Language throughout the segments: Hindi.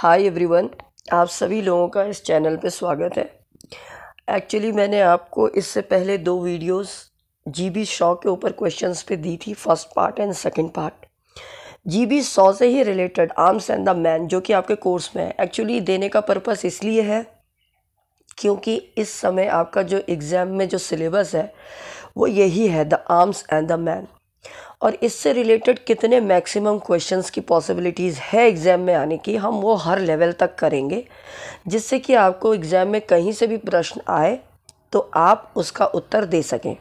हाय एवरीवन आप सभी लोगों का इस चैनल पे स्वागत है एक्चुअली मैंने आपको इससे पहले दो वीडियोस जीबी शॉ के ऊपर क्वेश्चंस पे दी थी first part and second part GB Shaw से ही related arms and the man जो कि आपके कोर्स में है एक्चुअली देने का पर्पस इसलिए है क्योंकि इस समय आपका जो एग्ज़ाम में जो सिलेबस है वो यही है the arms and the man और इससे रिलेटेड कितने मैक्सिमम क्वेश्चंस की पॉसिबिलिटीज़ है एग्ज़ाम में आने की हम वो हर लेवल तक करेंगे जिससे कि आपको एग्ज़ाम में कहीं से भी प्रश्न आए तो आप उसका उत्तर दे सकें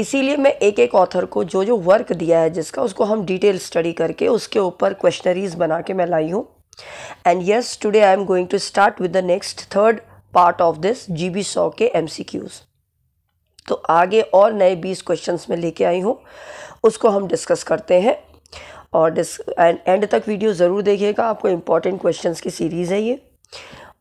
इसीलिए मैं एक एक ऑथर को जो जो वर्क दिया है जिसका उसको हम डिटेल स्टडी करके उसके ऊपर क्वेश्चनरीज बना के मैं लाई हूँ and yes today I am going to start with the next third part of this G B Shaw के एम सी क्यूज़ तो आगे और नए बीस क्वेश्चन में लेके आई हूँ उसको हम डिस्कस करते हैं और डिस एंड तक वीडियो ज़रूर देखिएगा आपको इम्पॉर्टेंट क्वेश्चन की सीरीज़ है ये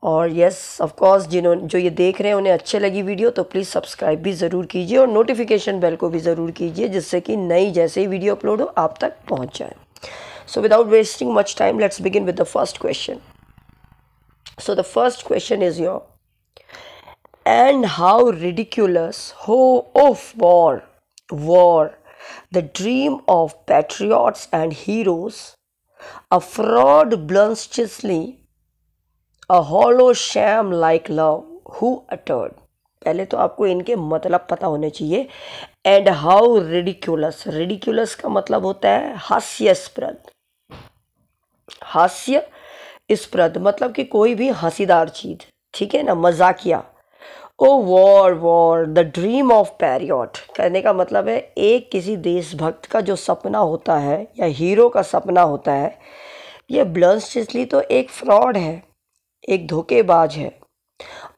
और यस ऑफ कोर्स जिन्होंने जो ये देख रहे हैं उन्हें अच्छे लगी वीडियो तो प्लीज़ सब्सक्राइब भी ज़रूर कीजिए और नोटिफिकेशन बेल को भी ज़रूर कीजिए जिससे कि नई जैसे ही वीडियो अपलोड हो आप तक पहुँच जाए so without wasting much time let's begin with the first question so the first question is your and how ridiculous oh of war war the dream of patriots and heroes, a fraud bluntly, a hollow sham like love, who uttered. पहले तो आपको इनके मतलब पता होने चाहिए एंड हाउ रेडिक्यूलस रेडिक्यूलस का मतलब होता है हास्यस्प्रद हास्य स्प्रद मतलब कि कोई भी हंसीदार चीज ठीक है ना मजाकिया oh war war the dream of patriot कहने का मतलब है एक किसी देशभक्त का जो सपना होता है या हीरो का सपना होता है ये ब्लंस चिस्ली तो एक फ्रॉड है एक धोखेबाज है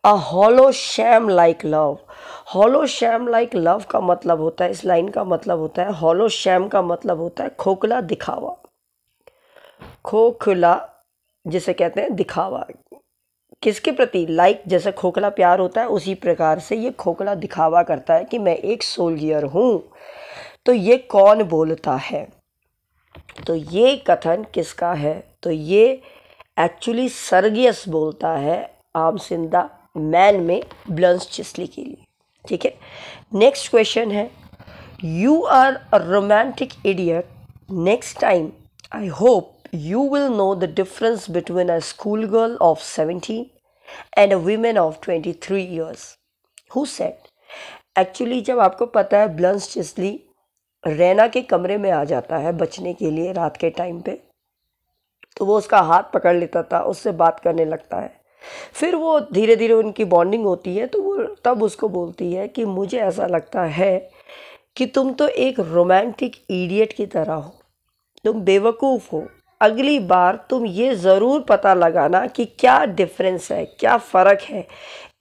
a hollow sham like love hollow sham like love का मतलब होता है इस लाइन का मतलब होता है हॉलो शैम का मतलब होता है खोखला दिखावा खोखला जिसे कहते हैं दिखावा किसके प्रति लाइक जैसा खोखला प्यार होता है उसी प्रकार से ये खोखला दिखावा करता है कि मैं एक सोल्जियर हूँ तो ये कौन बोलता है तो ये कथन किसका है तो ये एक्चुअली सर्गियस बोलता है आम सिंदा मैन में ब्लंस चिस्ली के लिए ठीक है नेक्स्ट क्वेश्चन है you are a romantic idiot next time I hope you will know the difference between a schoolgirl of 17 and a women of 23 years who said actually जब आपको पता है ब्लंस चिस्ली रैना के कमरे में आ जाता है बचने के लिए रात के टाइम पे तो वो उसका हाथ पकड़ लेता था उससे बात करने लगता है फिर वो धीरे धीरे उनकी बॉन्डिंग होती है तो वो तब उसको बोलती है कि मुझे ऐसा लगता है कि तुम तो एक रोमांटिक ईडियट की तरह हो तुम बेवकूफ़ हो अगली बार तुम ये ज़रूर पता लगाना कि क्या डिफरेंस है क्या फ़र्क है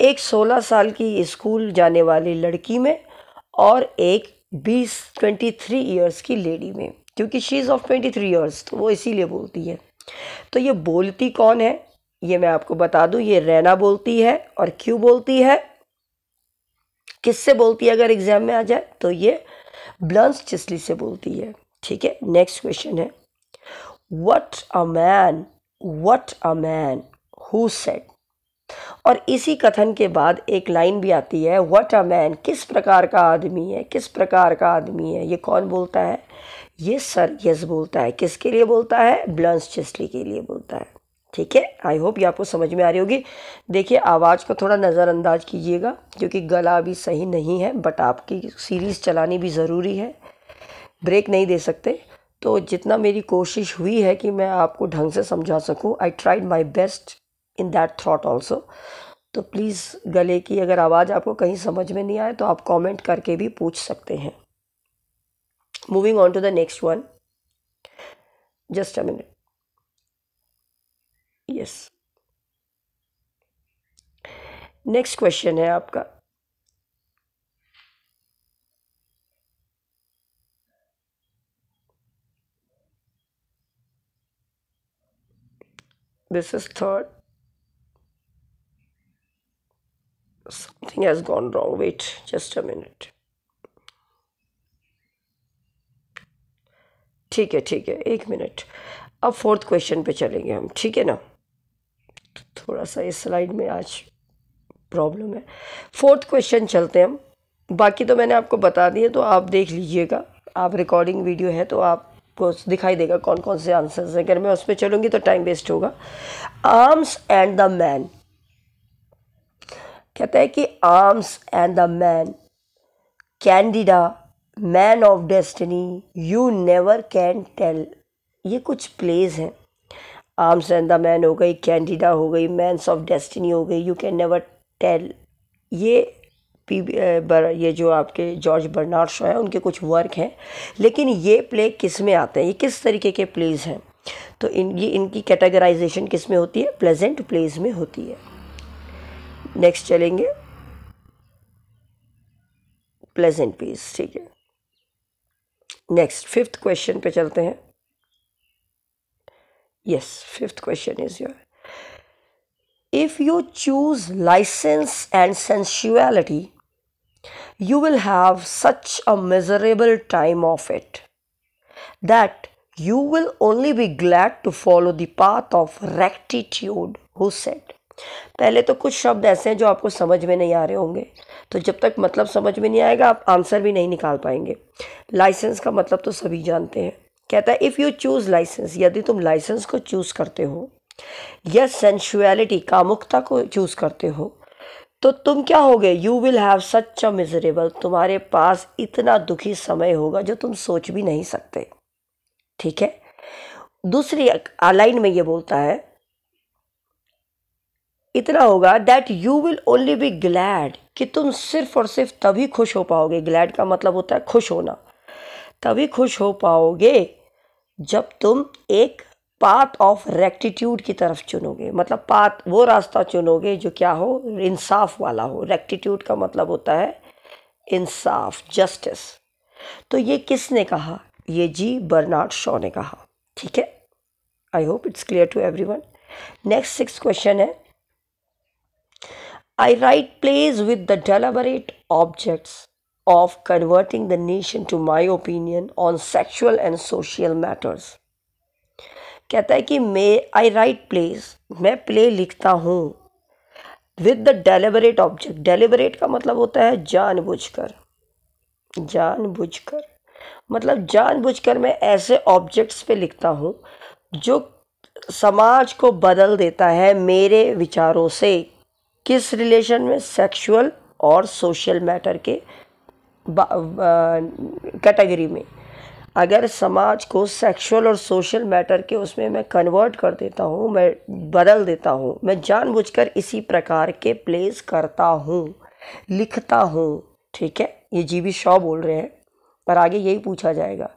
एक 16 साल की स्कूल जाने वाली लड़की में और एक 20 23 इयर्स की लेडी में क्योंकि शी इज़ ऑफ 23 इयर्स तो वो इसीलिए बोलती है तो ये बोलती कौन है ये मैं आपको बता दूँ ये रैना बोलती है और क्यों बोलती है किससे बोलती है अगर एग्ज़ाम में आ जाए तो ये ब्लंस चिस्ली से बोलती है ठीक है नेक्स्ट क्वेश्चन है what a man what a man who said और इसी कथन के बाद एक लाइन भी आती है वट अ मैन किस प्रकार का आदमी है किस प्रकार का आदमी है ये कौन बोलता है ये सर यस बोलता है किसके लिए बोलता है ब्लंस चिस्टली के लिए बोलता है ठीक है आई होप ये आपको समझ में आ रही होगी देखिए आवाज़ को थोड़ा नज़रअंदाज कीजिएगा क्योंकि गला अभी सही नहीं है बट आपकी सीरीज़ चलानी भी ज़रूरी है ब्रेक नहीं दे सकते तो जितना मेरी कोशिश हुई है कि मैं आपको ढंग से समझा सकूं I tried my best in that thought also तो प्लीज़ गले की अगर आवाज़ आपको कहीं समझ में नहीं आए तो आप कमेंट करके भी पूछ सकते हैं moving on to the next one just a minute yes next question है आपका this is third something has gone wrong wait just a minute ठीक है ठीक है एक मिनट अब फोर्थ क्वेश्चन पे चलेंगे हम ठीक है ना तो थोड़ा सा इस स्लाइड में आज प्रॉब्लम है फोर्थ क्वेश्चन चलते हैं हम बाकी तो मैंने आपको बता दिए तो आप देख लीजिएगा आप रिकॉर्डिंग वीडियो है तो आप आपको दिखाई देगा कौन कौन से आंसर्स हैं अगर मैं उस पर चलूँगी तो टाइम वेस्ट होगा आर्म्स एंड द मैन कहता है कि arms and the man Candida man of destiny you never can tell ये कुछ प्लेज हैं आर्म्स एंड द मैन हो गई कैंडिडा हो गई मैंस ऑफ डेस्टिनी हो गई यू कैन नेवर टेल ये पी ये जो आपके जॉर्ज बर्नार्ड शो हैं उनके कुछ वर्क हैं लेकिन ये प्ले किस में आते हैं ये किस तरीके के प्लेज हैं तो इन ये इनकी कैटेगराइजेशन किस में होती है प्लेजेंट प्लेज में होती है नेक्स्ट चलेंगे प्लेजेंट प्लेज ठीक है नेक्स्ट फिफ्थ क्वेश्चन पे चलते हैं yes fifth question is your if you choose licence and sensuality you will have such a miserable time of it that you will only be glad to follow the path of rectitude who said पहले तो कुछ शब्द ऐसे हैं जो आपको समझ में नहीं आ रहे होंगे तो जब तक मतलब समझ में नहीं आएगा आप आंसर भी नहीं निकाल पाएंगे लाइसेंस का मतलब तो सभी जानते हैं कहता है इफ़ यू चूज़ लाइसेंस यदि तुम लाइसेंस को चूज़ करते हो या सेंशुअलिटी कामुकता को चूज़ करते हो तो तुम क्या होगे you will have such a miserable तुम्हारे पास इतना दुखी समय होगा जो तुम सोच भी नहीं सकते ठीक है दूसरी लाइन में ये बोलता है इतना होगा that you will only be glad कि तुम सिर्फ और सिर्फ तभी खुश हो पाओगे ग्लैड का मतलब होता है खुश होना तभी खुश हो पाओगे जब तुम एक पाथ ऑफ रेक्टिट्यूड की तरफ चुनोगे मतलब पाथ वो रास्ता चुनोगे जो क्या हो इंसाफ वाला हो रेक्टिट्यूड का मतलब होता है इंसाफ जस्टिस तो ये किसने कहा ये जी बर्नार्ड शॉ ने कहा ठीक है I hope it's clear to everyone next six question है I write plays with the deliberate objects of converting the nation to my opinion on sexual and social matters. कहता है कि मे आई राइट प्लेस मैं प्ले लिखता हूँ with the deliberate object deliberate का मतलब होता है जानबूझकर जानबूझकर मतलब जानबूझकर मैं ऐसे ऑब्जेक्ट्स पे लिखता हूँ जो समाज को बदल देता है मेरे विचारों से किस रिलेशन में सेक्सुअल और सोशल मैटर के कैटेगरी में अगर समाज को सेक्सुअल और सोशल मैटर के उसमें मैं कन्वर्ट कर देता हूँ मैं बदल देता हूँ मैं जानबूझकर इसी प्रकार के प्लेस करता हूँ लिखता हूँ ठीक है ये जी बी शॉ बोल रहे हैं पर आगे यही पूछा जाएगा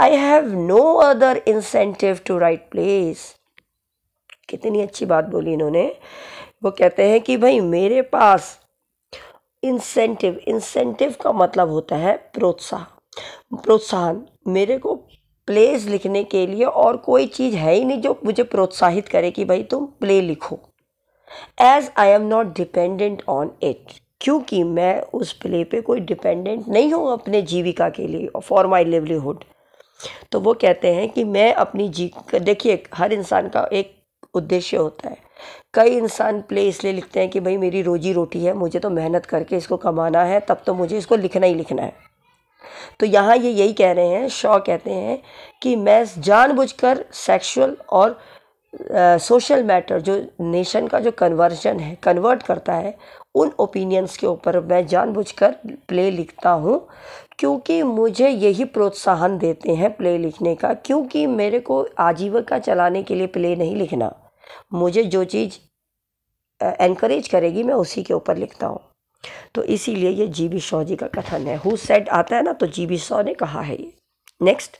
I have no other incentive to write plays कितनी अच्छी बात बोली इन्होंने वो कहते हैं कि भाई मेरे पास इंसेंटिव इंसेंटिव का मतलब होता है प्रोत्साहन प्रोत्साहन मेरे को प्लेज लिखने के लिए और कोई चीज़ है ही नहीं जो मुझे प्रोत्साहित करे कि भाई तुम प्ले लिखो as I am not dependent on it क्योंकि मैं उस प्ले पे कोई डिपेंडेंट नहीं हूँ अपने जीविका के लिए फॉर माई लेवलीहुड तो वो कहते हैं कि मैं अपनी जी देखिए हर इंसान का एक उद्देश्य होता है कई इंसान प्ले इसलिए लिखते हैं कि भाई मेरी रोजी रोटी है मुझे तो मेहनत करके इसको कमाना है तब तो मुझे इसको लिखना ही लिखना है तो यहाँ ये यही कह रहे हैं शॉ कहते हैं कि मैं जानबूझकर सेक्सुअल और सोशल uh, मैटर जो नेशन का जो कन्वर्जन है कन्वर्ट करता है उन ओपिनियंस के ऊपर मैं जानबूझकर प्ले लिखता हूँ क्योंकि मुझे यही प्रोत्साहन देते हैं प्ले लिखने का क्योंकि मेरे को आजीविका चलाने के लिए प्ले नहीं लिखना मुझे जो चीज़ एनकरेज करेगी मैं उसी के ऊपर लिखता हूँ तो इसीलिए ये जी बी शॉ जी का कथन है हु सेट आता है ना तो जी बी शॉ ने कहा है ये नेक्स्ट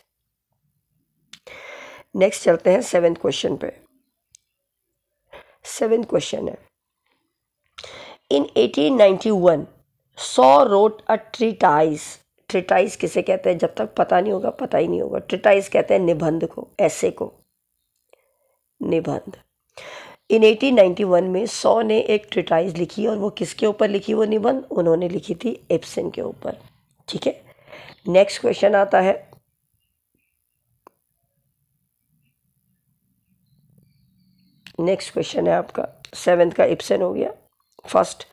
नेक्स्ट चलते हैं सेवेंथ क्वेश्चन पे सेवेंथ क्वेश्चन है इन 1891 सौ रोट अ ट्रिटाइस ट्रिटाइज किसे कहते हैं जब तक पता नहीं होगा पता ही नहीं होगा ट्रिटाइज कहते हैं निबंध को ऐसे को निबंध इन 1891 में सौ ने एक ट्रिटाइज लिखी और वो किसके ऊपर लिखी वो निबंध उन्होंने लिखी थी एप्सन के ऊपर ठीक है नेक्स्ट क्वेश्चन आता है नेक्स्ट क्वेश्चन है आपका सेवेंथ का एप्सन हो गया फर्स्ट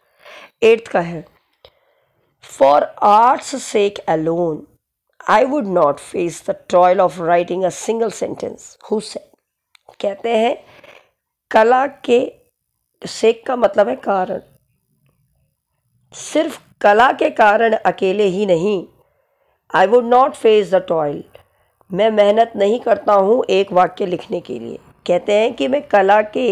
एट्थ का है for arts sake alone I would not face the toil of writing a single sentence who कहते हैं कला के सेक का मतलब है कारण सिर्फ कला के कारण अकेले ही नहीं I would not face the toil मैं मेहनत नहीं करता हूँ एक वाक्य लिखने के लिए कहते हैं कि मैं कला के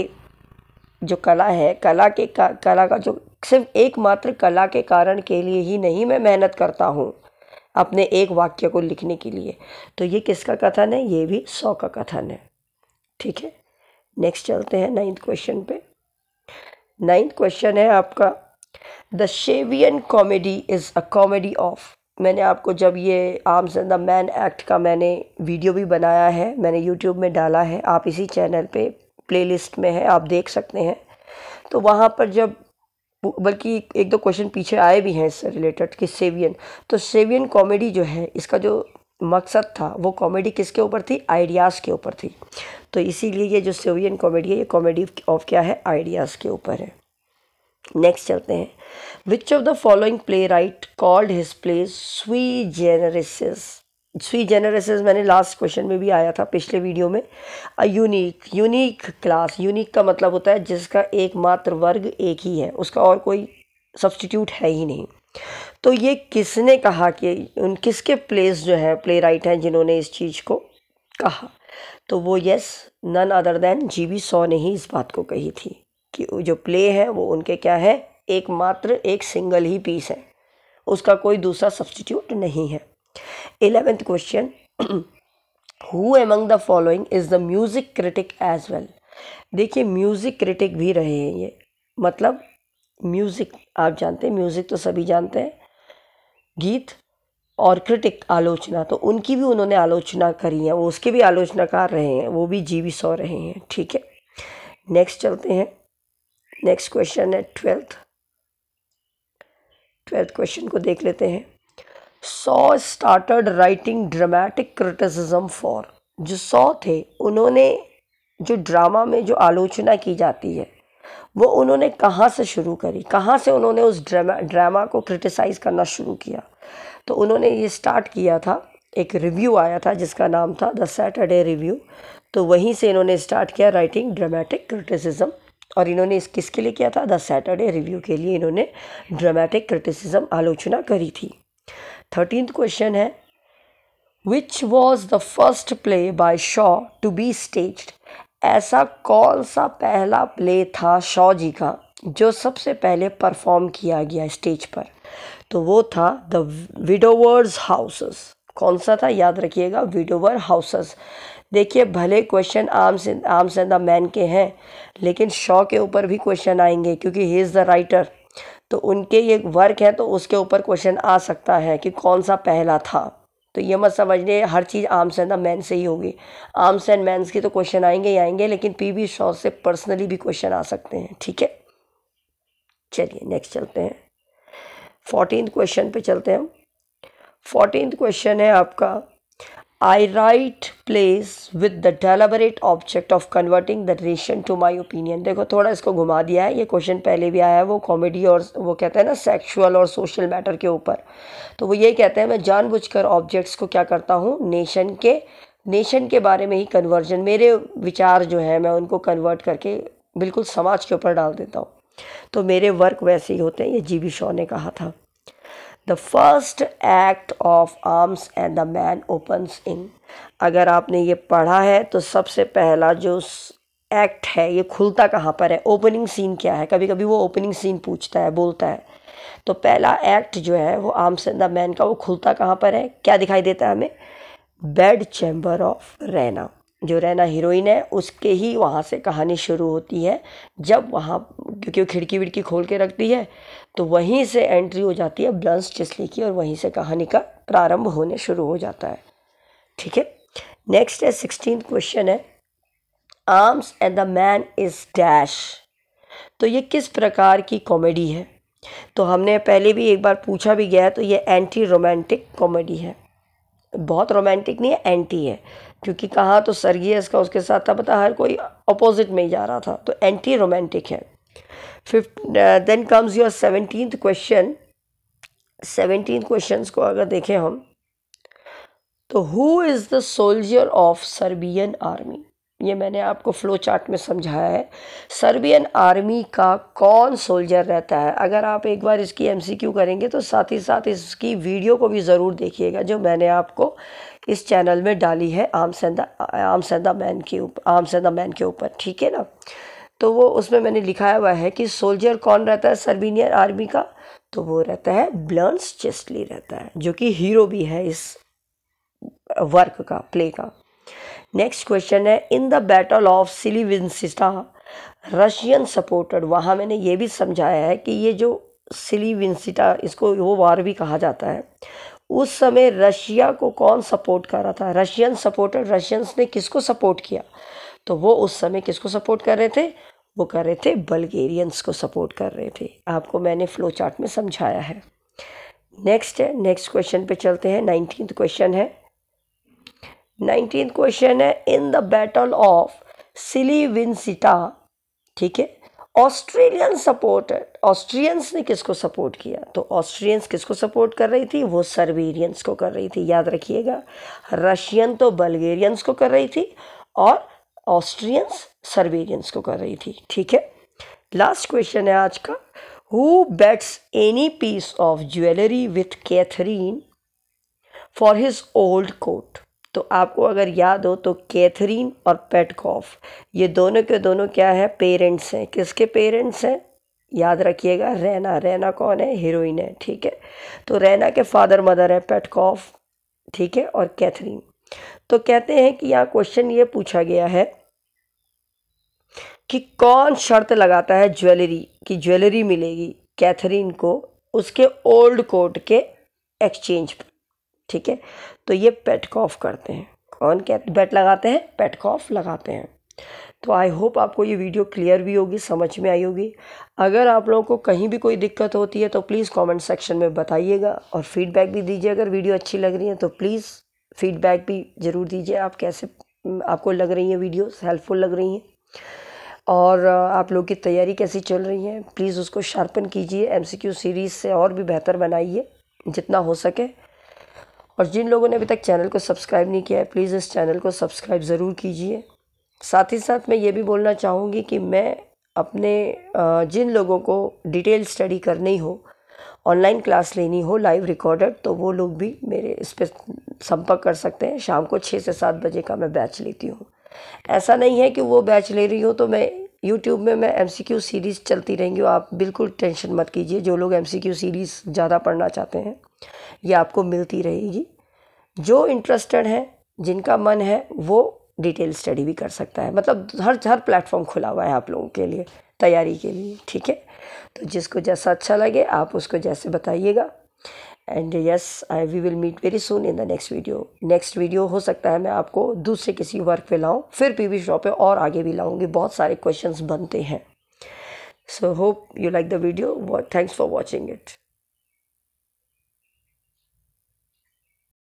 जो कला है कला के का कला का जो सिर्फ एकमात्र कला के कारण के लिए ही नहीं मैं मेहनत करता हूँ अपने एक वाक्य को लिखने के लिए तो ये किसका कथन है ये भी सौ का कथन है ठीक है नेक्स्ट चलते हैं नाइन्थ क्वेश्चन पे नाइन्थ क्वेश्चन है आपका the Shavian comedy is a comedy of मैंने आपको जब ये arms and the man act का मैंने वीडियो भी बनाया है मैंने यूट्यूब में डाला है आप इसी चैनल पे प्लेलिस्ट में है आप देख सकते हैं तो वहाँ पर जब बल्कि एक दो क्वेश्चन पीछे आए भी हैं इससे रिलेटेड कि सेवियन तो सेवियन कॉमेडी जो है इसका जो मकसद था वो कॉमेडी किसके ऊपर थी आइडियाज़ के ऊपर थी तो इसीलिए ये जो सोवियन कॉमेडी है ये कॉमेडी ऑफ क्या है आइडियाज़ के ऊपर है नेक्स्ट चलते हैं which of the following playwright called his play sui generis स्वी जेनरेसिस मैंने लास्ट क्वेश्चन में भी आया था पिछले वीडियो में a unique unique class unique का मतलब होता है जिसका एकमात्र वर्ग एक ही है उसका और कोई सब्सटीट्यूट है ही नहीं तो ये किसने कहा कि उन किसके प्लेस जो है प्ले राइट हैं जिन्होंने इस चीज़ को कहा तो वो yes none other than G B Shaw ने ही इस बात को कही थी कि जो प्ले है वो उनके क्या है एकमात्र एक सिंगल ही पीस है उसका कोई दूसरा सब्सटीट्यूट नहीं है eleventh question who among the following is the music critic as well देखिए म्यूज़िक क्रिटिक भी रहे हैं ये मतलब म्यूज़िक आप जानते हैं म्यूज़िक तो सभी जानते हैं गीत और क्रिटिक आलोचना तो उनकी भी उन्होंने आलोचना करी है वो उसके भी आलोचनाकार रहे हैं वो भी जीवी सौ रहे हैं ठीक है नेक्स्ट चलते हैं नेक्स्ट क्वेश्चन है ट्वेल्थ ट्वेल्थ क्वेश्चन को देख लेते हैं Shaw started writing dramatic criticism for जो सौ थे उन्होंने जो ड्रामा में जो आलोचना की जाती है वो उन्होंने कहाँ से शुरू करी कहाँ से उन्होंने उस ड्रामा ड्रामा को क्रिटिसाइज़ करना शुरू किया तो उन्होंने ये स्टार्ट किया था एक रिव्यू आया था जिसका नाम था द सैटरडे रिव्यू तो वहीं से इन्होंने स्टार्ट किया राइटिंग ड्रामेटिक क्रिटिसिज्म और इन्होंने इस किसके लिए किया था द सैटरडे रिव्यू के लिए इन्होंने ड्रामेटिक क्रिटिसिज्म आलोचना करी थी थर्टीन क्वेश्चन है which was the first play by Shaw to be stage ऐसा कौन सा पहला प्ले था शॉ जी का जो सबसे पहले परफॉर्म किया गया स्टेज पर तो वो था द विडोवर्स हाउसेस कौन सा था याद रखिएगा विडोवर हाउसेस देखिए भले question arms arms and the man के हैं लेकिन शॉ के ऊपर भी क्वेश्चन आएंगे क्योंकि ही इज़ द राइटर तो उनके ये वर्क है तो उसके ऊपर क्वेश्चन आ सकता है कि कौन सा पहला था तो ये मत समझने हर चीज़ आर्म्स एंड द मैन से ही होगी आर्म्स एंड मैंस के तो क्वेश्चन आएंगे ही आएंगे लेकिन पी वी शॉ से पर्सनली भी क्वेश्चन आ सकते हैं ठीक है चलिए नेक्स्ट चलते हैं फोर्टीन क्वेश्चन पे चलते हैं हम फोर्टीन क्वेश्चन है आपका I write place with the deliberate object of converting the relation to my opinion. देखो थोड़ा इसको घुमा दिया है ये क्वेश्चन पहले भी आया है वो कॉमेडी और वो कहते हैं ना सेक्शुअल और सोशल मैटर के ऊपर तो वो ये कहते हैं मैं जानबूझकर ऑब्जेक्ट्स को क्या करता हूँ नेशन के नेशन के बारे में ही कन्वर्जन मेरे विचार जो है मैं उनको कन्वर्ट करके बिल्कुल समाज के ऊपर डाल देता हूँ तो मेरे वर्क वैसे ही होते हैं ये जी बी शॉ ने कहा था the first act of arms and the man opens in अगर आपने ये पढ़ा है तो सबसे पहला जो एक्ट है ये खुलता कहाँ पर है ओपनिंग सीन क्या है कभी कभी वो ओपनिंग सीन पूछता है बोलता है तो पहला एक्ट जो है वो आर्म्स एंड द मैन का वो खुलता कहाँ पर है क्या दिखाई देता है हमें बेड चैम्बर ऑफ रैना जो रैना हीरोइन है उसके ही वहाँ से कहानी शुरू होती है जब वहाँ क्योंकि वो खिड़की विड़की खोल के रखती है तो वहीं से एंट्री हो जाती है ब्लंस चिस्ली की और वहीं से कहानी का प्रारंभ होने शुरू हो जाता है ठीक है नेक्स्ट है सिक्सटीन क्वेश्चन है arms and the man is dash तो ये किस प्रकार की कॉमेडी है तो हमने पहले भी एक बार पूछा भी गया है तो ये एंटी रोमांटिक कॉमेडी है बहुत रोमांटिक नहीं है एंटी है क्योंकि कहाँ तो सरगियस का उसके साथ था पता हर कोई अपोजिट में ही जा रहा था तो एंटी रोमांटिक है fifth then comes your seventeenth question seventeen questions को अगर देखें हम तो who is the soldier of Serbian army ये मैंने आपको फ्लो चार्ट में समझाया है सर्बियन आर्मी का कौन सोल्जर रहता है अगर आप एक बार इसकी एमसीक्यू करेंगे तो साथ ही साथ इसकी वीडियो को भी ज़रूर देखिएगा जो मैंने आपको इस चैनल में डाली है आम सेंदा आम सेंदा मैन के ऊपर आम सेंदा मैन के ऊपर ठीक है ना तो वो उसमें मैंने लिखाया हुआ है कि सोल्जर कौन रहता है सर्वीनियर आर्मी का तो वो रहता है ब्लंस चेस्टली रहता है जो कि हीरो भी है इस वर्क का प्ले का नेक्स्ट क्वेश्चन है in the battle of Slivnitsa Russian supported वहाँ मैंने ये भी समझाया है कि ये जो सिलीविंसिटा इसको वो वार भी कहा जाता है उस समय रशिया को कौन सपोर्ट कर रहा था रशियन सपोर्टेड रशियंस ने किसको सपोर्ट किया तो वो उस समय किसको सपोर्ट कर रहे थे वो कर रहे थे बल्गेरियंस को सपोर्ट कर रहे थे आपको मैंने फ्लो चार्ट में समझाया है नेक्स्ट है नेक्स्ट क्वेश्चन पे चलते हैं नाइनटीन क्वेश्चन है नाइनटीन क्वेश्चन है in the battle of Slivnitsa ठीक है ऑस्ट्रेलियन सपोर्ट ऑस्ट्रियंस ने किसको सपोर्ट किया तो ऑस्ट्रियंस किसको सपोर्ट कर रही थी वो सर्वेरियंस को कर रही थी याद रखिएगा रशियन तो बल्गेरियंस को कर रही थी और ऑस्ट्रियंस सर्वेरियंस को कर रही थी ठीक है लास्ट क्वेश्चन है आज का who bets any piece of jewellery with Catherine for his old coat तो आपको अगर याद हो तो कैथरीन और पेटकॉफ ये दोनों के दोनों क्या है पेरेंट्स हैं किसके पेरेंट्स हैं याद रखिएगा रैना रैना कौन है हीरोइन है ठीक है तो रैना के फादर मदर है पेटकॉफ ठीक है और कैथरीन तो कहते हैं कि यहाँ क्वेश्चन ये पूछा गया है कि कौन शर्त लगाता है ज्वेलरी की ज्वेलरी मिलेगी कैथरीन को उसके ओल्ड कोट के एक्सचेंज पर ठीक है तो ये पेटकॉफ करते हैं कौन कहते बेट लगाते हैं पेटकॉफ लगाते हैं तो आई होप आपको ये वीडियो क्लियर भी होगी समझ में आई होगी अगर आप लोगों को कहीं भी कोई दिक्कत होती है तो प्लीज़ कमेंट सेक्शन में बताइएगा और फीडबैक भी दीजिए अगर वीडियो अच्छी लग रही है तो प्लीज़ फीडबैक भी ज़रूर दीजिए आप कैसे आपको लग रही हैं वीडियोस हेल्पफुल लग रही हैं और आप लोग की तैयारी कैसी चल रही है प्लीज़ उसको शार्पन कीजिए एमसीक्यू सीरीज़ से और भी बेहतर बनाइए जितना हो सके और जिन लोगों ने अभी तक चैनल को सब्सक्राइब नहीं किया है प्लीज़ इस चैनल को सब्सक्राइब ज़रूर कीजिए साथ ही साथ मैं ये भी बोलना चाहूँगी कि मैं अपने जिन लोगों को डिटेल स्टडी करनी हो ऑनलाइन क्लास लेनी हो लाइव रिकॉर्डेड तो वो लोग भी मेरे इस पर संपर्क कर सकते हैं शाम को छः से सात बजे का मैं बैच लेती हूँ ऐसा नहीं है कि वो बैच ले रही हूँ तो मैं यूट्यूब में मैं एम सीरीज़ चलती रहेंगी आप बिल्कुल टेंशन मत कीजिए जो लोग एम सीरीज़ ज़्यादा पढ़ना चाहते हैं ये आपको मिलती रहेगी जो इंटरेस्टेड हैं जिनका मन है वो डिटेल स्टडी भी कर सकता है मतलब हर हर प्लेटफॉर्म खुला हुआ है आप लोगों के लिए तैयारी के लिए ठीक है तो जिसको जैसा अच्छा लगे आप उसको जैसे बताइएगा and yes I we will meet very soon in the next video next video हो सकता है मैं आपको दूसरे किसी वर्क पे लाऊं फिर पी वी शॉप पे और आगे भी लाऊंगी बहुत सारे क्वेश्चंस बनते हैं so hope you like the video thanks for watching it